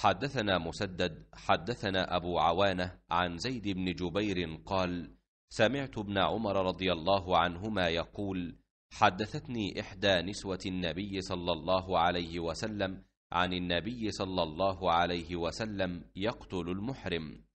حدثنا مسدد حدثنا أبو عوانة عن زيد بن جبير قال سمعت ابن عمر رضي الله عنهما يقول حدثتني إحدى نسوة النبي صلى الله عليه وسلم عن النبي صلى الله عليه وسلم يقتل المحرم